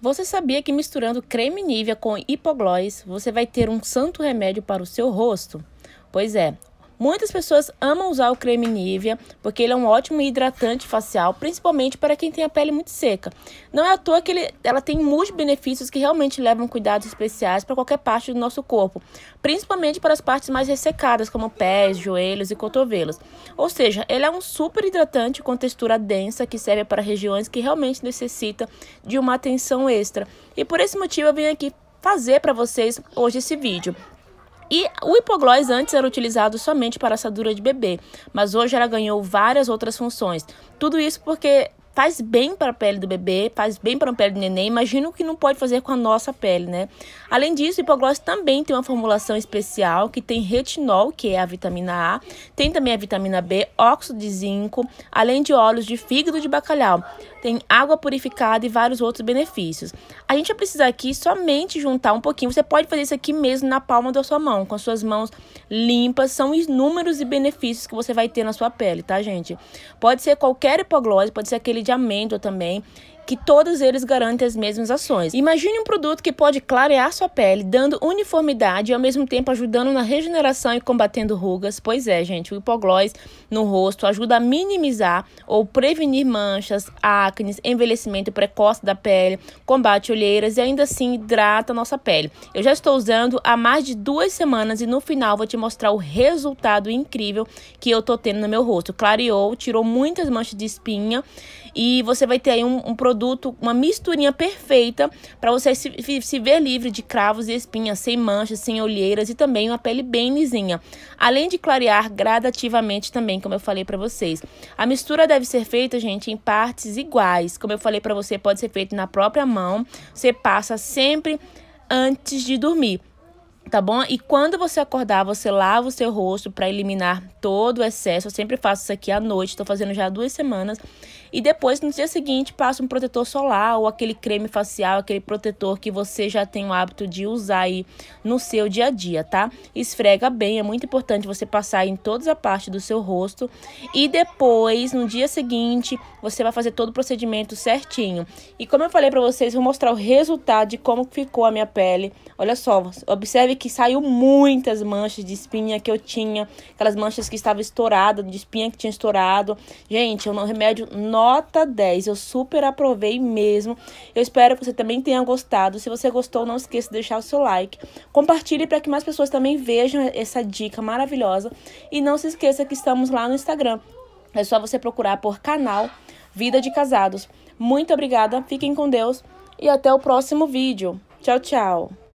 Você sabia que misturando creme Nivea com hipoglós, você vai ter um santo remédio para o seu rosto? Pois é, Muitas pessoas amam usar o creme Nivea porque ele é um ótimo hidratante facial, principalmente para quem tem a pele muito seca. Não é à toa que ele, ela tem muitos benefícios que realmente levam cuidados especiais para qualquer parte do nosso corpo, principalmente para as partes mais ressecadas, como pés, joelhos e cotovelos. Ou seja, ele é um super hidratante com textura densa que serve para regiões que realmente necessita de uma atenção extra. E por esse motivo eu vim aqui fazer para vocês hoje esse vídeo. E o hipoglós antes era utilizado somente para assadura de bebê, mas hoje ela ganhou várias outras funções. Tudo isso porque faz bem para a pele do bebê, faz bem para a pele do neném. Imagina o que não pode fazer com a nossa pele, né? Além disso, o hipoglós também tem uma formulação especial que tem retinol, que é a vitamina A, tem também a vitamina B, óxido de zinco, além de óleos de fígado de bacalhau. Tem água purificada e vários outros benefícios. A gente vai precisar aqui somente juntar um pouquinho. Você pode fazer isso aqui mesmo na palma da sua mão, com as suas mãos limpas. São inúmeros e benefícios que você vai ter na sua pele, tá, gente? Pode ser qualquer hipoglose, pode ser aquele de amêndoa também que todos eles garantem as mesmas ações. Imagine um produto que pode clarear sua pele, dando uniformidade e ao mesmo tempo ajudando na regeneração e combatendo rugas. Pois é, gente, o hipoglós no rosto ajuda a minimizar ou prevenir manchas, acnes, envelhecimento precoce da pele, combate olheiras e ainda assim hidrata a nossa pele. Eu já estou usando há mais de duas semanas e no final vou te mostrar o resultado incrível que eu tô tendo no meu rosto. Clareou, tirou muitas manchas de espinha e você vai ter aí um, um produto produto, uma misturinha perfeita para você se, se ver livre de cravos e espinhas, sem manchas, sem olheiras e também uma pele bem lisinha. Além de clarear gradativamente também, como eu falei para vocês. A mistura deve ser feita, gente, em partes iguais. Como eu falei para você, pode ser feito na própria mão. Você passa sempre antes de dormir tá bom? E quando você acordar, você lava o seu rosto para eliminar todo o excesso. Eu sempre faço isso aqui à noite, tô fazendo já há duas semanas. E depois, no dia seguinte, passa um protetor solar ou aquele creme facial, aquele protetor que você já tem o hábito de usar aí no seu dia a dia, tá? Esfrega bem, é muito importante você passar em todas as partes do seu rosto. E depois, no dia seguinte, você vai fazer todo o procedimento certinho. E como eu falei pra vocês, vou mostrar o resultado de como ficou a minha pele. Olha só, observe que saiu muitas manchas de espinha que eu tinha, aquelas manchas que estavam estouradas, de espinha que tinha estourado. Gente, é um remédio nota 10, eu super aprovei mesmo. Eu espero que você também tenha gostado. Se você gostou, não esqueça de deixar o seu like. Compartilhe para que mais pessoas também vejam essa dica maravilhosa e não se esqueça que estamos lá no Instagram. É só você procurar por canal Vida de Casados. Muito obrigada, fiquem com Deus e até o próximo vídeo. Tchau, tchau!